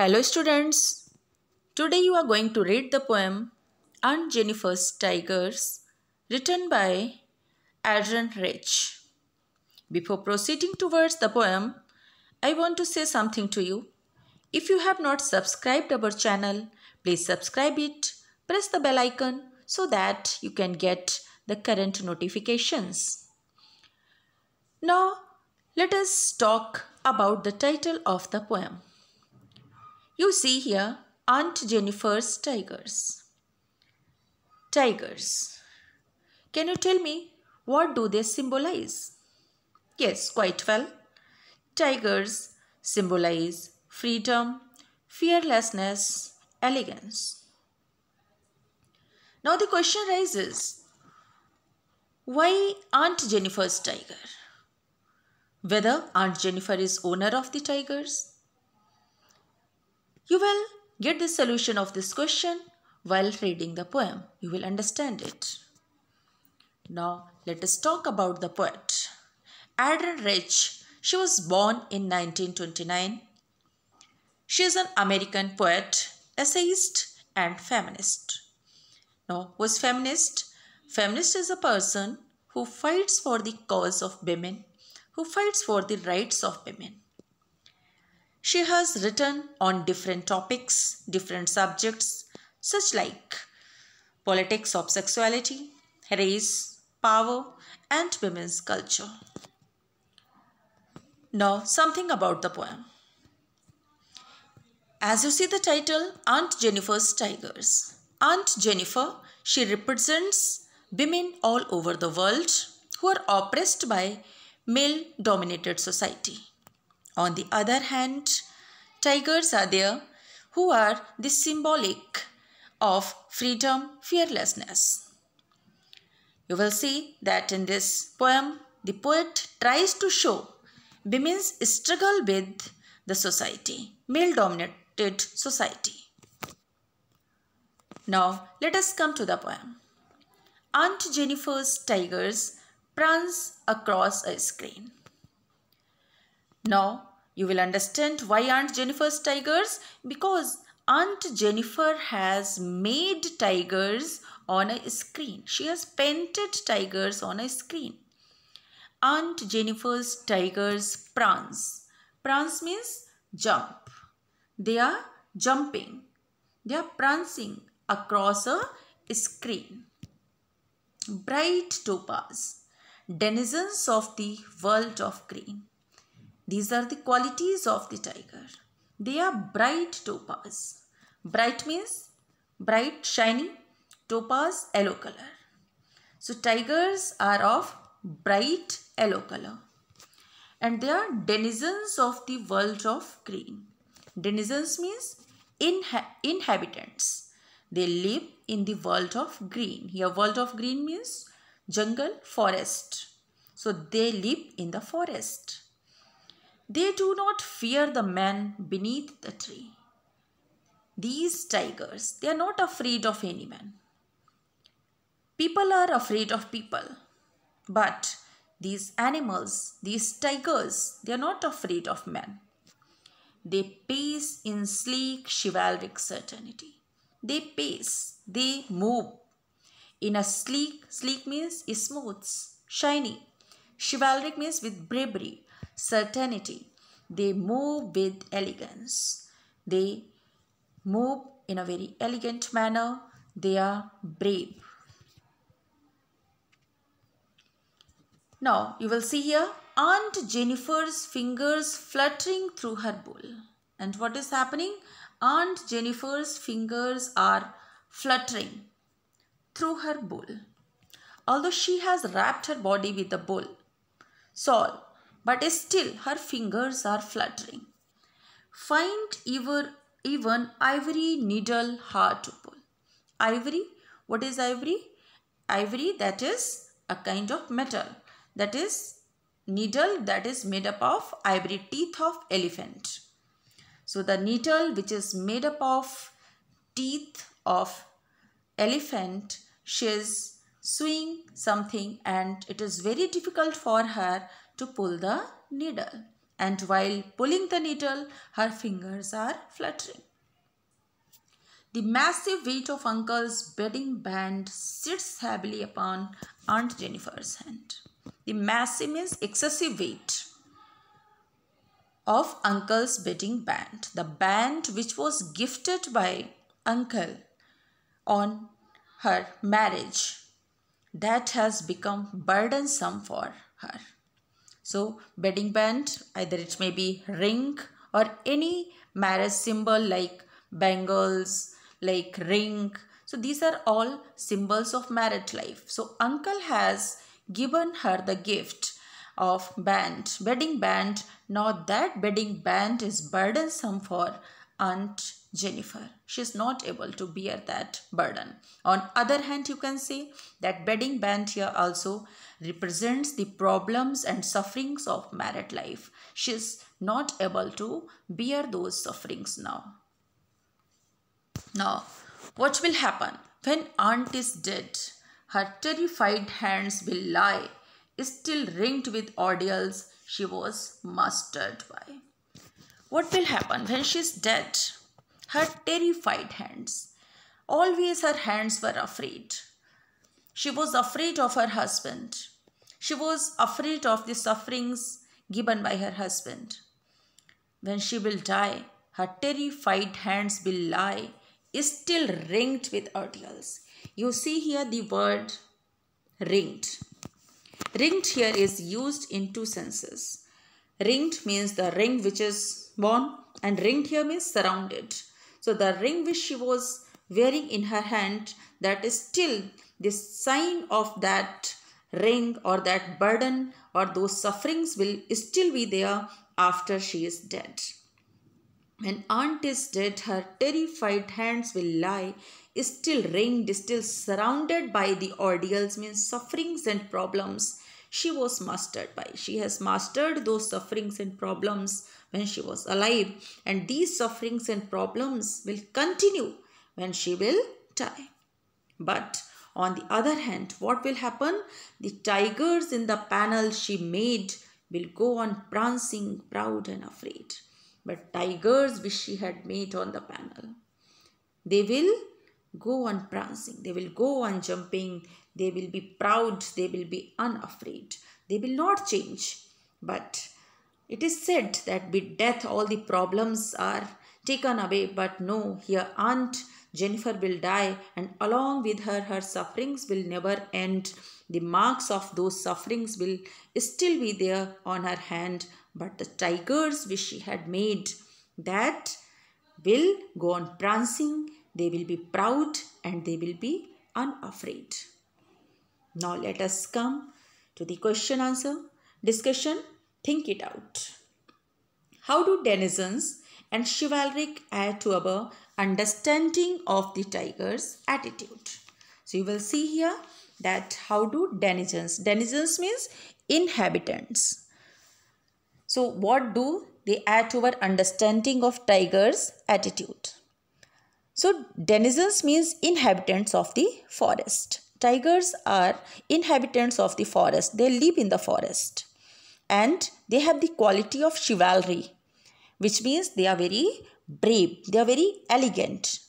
Hello students. Today you are going to read the poem Aunt Jennifer's Tigers written by Adrian Rich. Before proceeding towards the poem, I want to say something to you. If you have not subscribed our channel, please subscribe it. Press the bell icon so that you can get the current notifications. Now, let us talk about the title of the poem. You see here Aunt Jennifer's tigers. Tigers. Can you tell me what do they symbolize? Yes, quite well. Tigers symbolize freedom, fearlessness, elegance. Now the question rises, why Aunt Jennifer's tiger? Whether Aunt Jennifer is owner of the tigers you will get the solution of this question while reading the poem. You will understand it. Now, let us talk about the poet. Adrienne Rich. She was born in 1929. She is an American poet, essayist, and feminist. Now, was feminist? Feminist is a person who fights for the cause of women, who fights for the rights of women. She has written on different topics, different subjects, such like politics of sexuality, race, power, and women's culture. Now, something about the poem. As you see the title, Aunt Jennifer's Tigers. Aunt Jennifer, she represents women all over the world who are oppressed by male dominated society. On the other hand, tigers are there who are the symbolic of freedom, fearlessness. You will see that in this poem, the poet tries to show women's struggle with the society, male dominated society. Now, let us come to the poem. Aunt Jennifer's tigers prance across a screen. Now, you will understand why Aunt Jennifer's tigers? Because Aunt Jennifer has made tigers on a screen. She has painted tigers on a screen. Aunt Jennifer's tigers prance. Prance means jump. They are jumping. They are prancing across a screen. Bright topaz. Denizens of the world of green. These are the qualities of the tiger. They are bright topaz. Bright means bright, shiny, topaz, yellow color. So tigers are of bright yellow color. And they are denizens of the world of green. Denizens means inha inhabitants. They live in the world of green. Here world of green means jungle, forest. So they live in the forest. They do not fear the man beneath the tree. These tigers, they are not afraid of any man. People are afraid of people. But these animals, these tigers, they are not afraid of men. They pace in sleek, chivalric certainty. They pace, they move. In a sleek, sleek means smooth, shiny. Chivalric means with bravery certainty. They move with elegance. They move in a very elegant manner. They are brave. Now you will see here Aunt Jennifer's fingers fluttering through her bowl. And what is happening? Aunt Jennifer's fingers are fluttering through her bowl. Although she has wrapped her body with the bowl. Saul, but still her fingers are fluttering. Find even, even ivory needle hard to pull. Ivory, what is ivory? Ivory that is a kind of metal that is needle that is made up of ivory teeth of elephant. So the needle which is made up of teeth of elephant she is sewing something and it is very difficult for her to pull the needle. And while pulling the needle, her fingers are fluttering. The massive weight of uncle's bedding band sits heavily upon Aunt Jennifer's hand. The massive means excessive weight of uncle's bedding band. The band which was gifted by uncle on her marriage that has become burdensome for her. So wedding band, either it may be ring or any marriage symbol like bangles, like ring. So these are all symbols of married life. So uncle has given her the gift of band, wedding band. Now that wedding band is burdensome for aunt Jennifer. She's not able to bear that burden. On other hand, you can see that bedding band here also represents the problems and sufferings of married life. She's not able to bear those sufferings now. Now, what will happen? When aunt is dead, her terrified hands will lie, still ringed with ordeals she was mastered by. What will happen when she's dead? her terrified hands. Always her hands were afraid. She was afraid of her husband. She was afraid of the sufferings given by her husband. When she will die, her terrified hands will lie, still ringed with articles. You see here the word ringed. Ringed here is used in two senses. Ringed means the ring which is born and ringed here means surrounded. So the ring which she was wearing in her hand that is still the sign of that ring or that burden or those sufferings will still be there after she is dead. When aunt is dead, her terrified hands will lie still ringed, still surrounded by the ordeals, means sufferings and problems she was mastered by. She has mastered those sufferings and problems when she was alive and these sufferings and problems will continue when she will die. But on the other hand, what will happen? The tigers in the panel she made will go on prancing, proud and afraid. But tigers which she had made on the panel, they will go on prancing, they will go on jumping, they will be proud. They will be unafraid. They will not change. But it is said that with death all the problems are taken away. But no, here aunt Jennifer will die and along with her her sufferings will never end. The marks of those sufferings will still be there on her hand. But the tigers which she had made that will go on prancing. They will be proud and they will be unafraid. Now let us come to the question answer discussion. Think it out. How do denizens and chivalric add to our understanding of the tiger's attitude? So you will see here that how do denizens, denizens means inhabitants. So what do they add to our understanding of tiger's attitude? So denizens means inhabitants of the forest. Tigers are inhabitants of the forest, they live in the forest and they have the quality of chivalry, which means they are very brave, they are very elegant.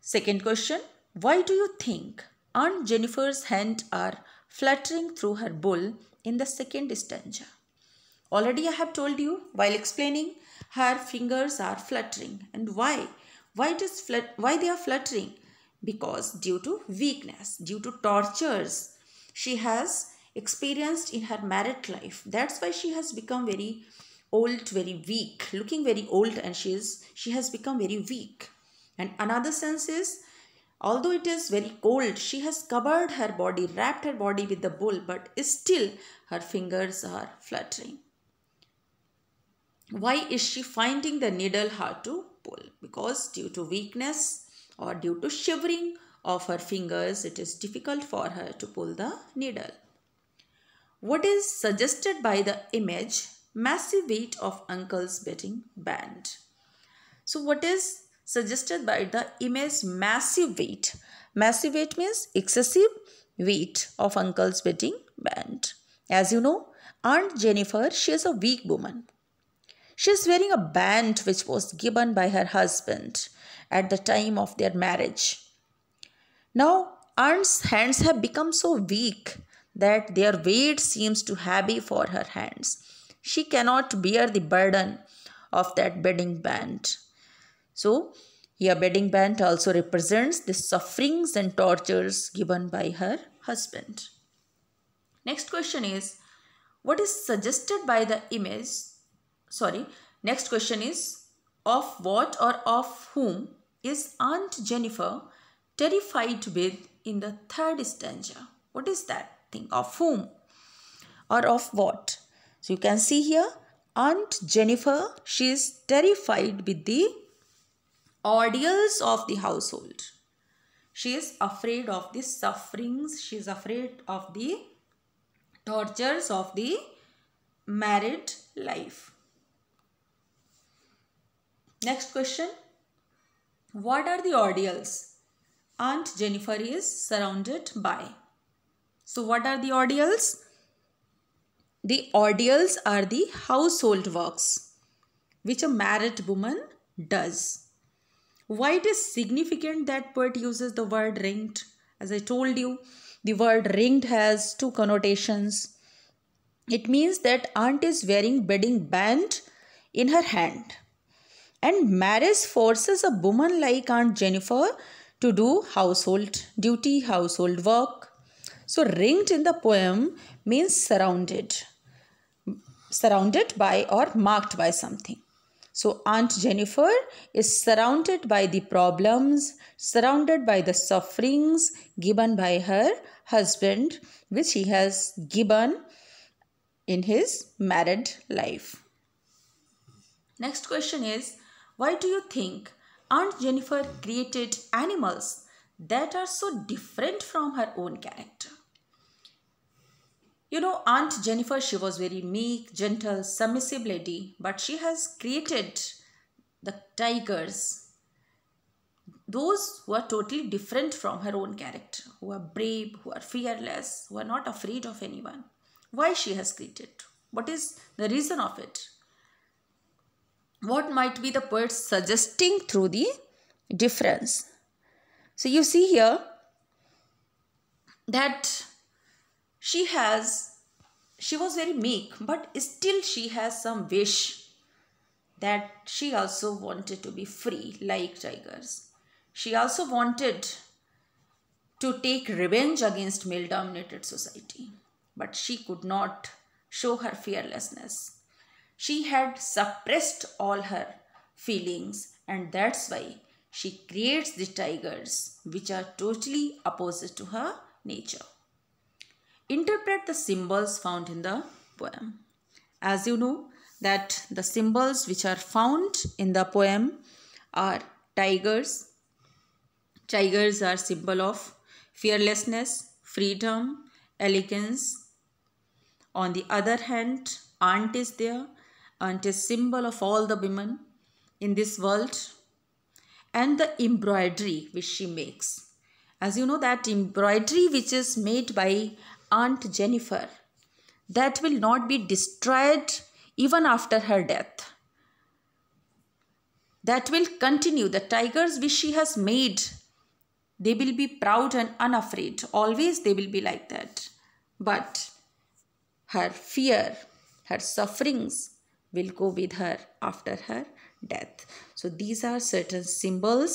Second question Why do you think Aunt Jennifer's hands are fluttering through her bowl in the second stanza? Already I have told you while explaining her fingers are fluttering and why? Why, it is why they are fluttering? because due to weakness, due to tortures she has experienced in her married life. That's why she has become very old, very weak, looking very old and she is she has become very weak. And another sense is although it is very cold, she has covered her body, wrapped her body with the wool, but still her fingers are fluttering. Why is she finding the needle hard to pull? Because due to weakness, or due to shivering of her fingers, it is difficult for her to pull the needle. What is suggested by the image? Massive weight of uncle's betting band. So what is suggested by the image massive weight? Massive weight means excessive weight of uncle's betting band. As you know, Aunt Jennifer, she is a weak woman. She is wearing a band which was given by her husband at the time of their marriage. Now, Arn's hands have become so weak that their weight seems too heavy for her hands. She cannot bear the burden of that bedding band. So, here bedding band also represents the sufferings and tortures given by her husband. Next question is, what is suggested by the image sorry next question is of what or of whom is aunt jennifer terrified with in the third stanza what is that thing of whom or of what so you can see here aunt jennifer she is terrified with the ordeals of the household she is afraid of the sufferings she is afraid of the tortures of the married life Next question. What are the ordeals? Aunt Jennifer is surrounded by. So what are the ordeals? The ordeals are the household works which a married woman does. Why it is significant that Bert uses the word ringed? As I told you, the word ringed has two connotations. It means that aunt is wearing bedding band in her hand and marriage forces a woman like Aunt Jennifer to do household duty, household work. So, ringed in the poem means surrounded, surrounded by or marked by something. So, Aunt Jennifer is surrounded by the problems, surrounded by the sufferings given by her husband, which he has given in his married life. Next question is why do you think Aunt Jennifer created animals that are so different from her own character? You know, Aunt Jennifer, she was very meek, gentle, submissive lady, but she has created the tigers. Those who are totally different from her own character, who are brave, who are fearless, who are not afraid of anyone. Why she has created? What is the reason of it? what might be the poet suggesting through the difference? So you see here that she has, she was very meek, but still she has some wish that she also wanted to be free like tigers. She also wanted to take revenge against male dominated society, but she could not show her fearlessness she had suppressed all her feelings and that's why she creates the tigers which are totally opposite to her nature. Interpret the symbols found in the poem. As you know that the symbols which are found in the poem are tigers. Tigers are symbol of fearlessness, freedom, elegance. On the other hand, aunt is there and a symbol of all the women in this world and the embroidery which she makes. As you know that embroidery which is made by Aunt Jennifer that will not be destroyed even after her death. That will continue. The tigers which she has made, they will be proud and unafraid. Always they will be like that. But her fear, her sufferings, will go with her after her death. So these are certain symbols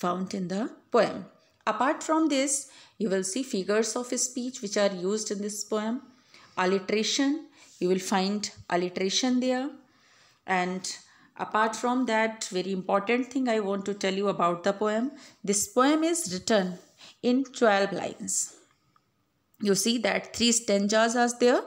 found in the poem. Apart from this, you will see figures of speech which are used in this poem. Alliteration, you will find alliteration there. And apart from that, very important thing I want to tell you about the poem. This poem is written in 12 lines. You see that three stanzas are there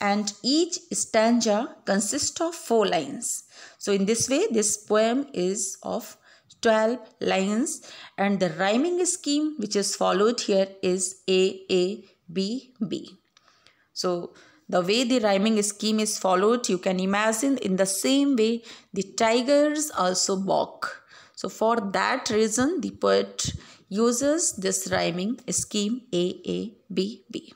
and each stanza consists of four lines. So in this way, this poem is of 12 lines and the rhyming scheme which is followed here is A, A, B, B. So the way the rhyming scheme is followed, you can imagine in the same way the tigers also bark. So for that reason, the poet uses this rhyming scheme A, A, B, B.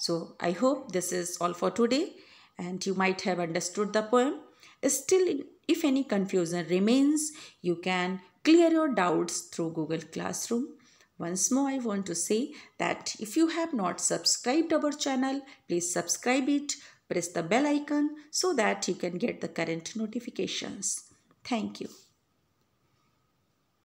So I hope this is all for today and you might have understood the poem. Still, if any confusion remains, you can clear your doubts through Google Classroom. Once more, I want to say that if you have not subscribed our channel, please subscribe it, press the bell icon so that you can get the current notifications. Thank you.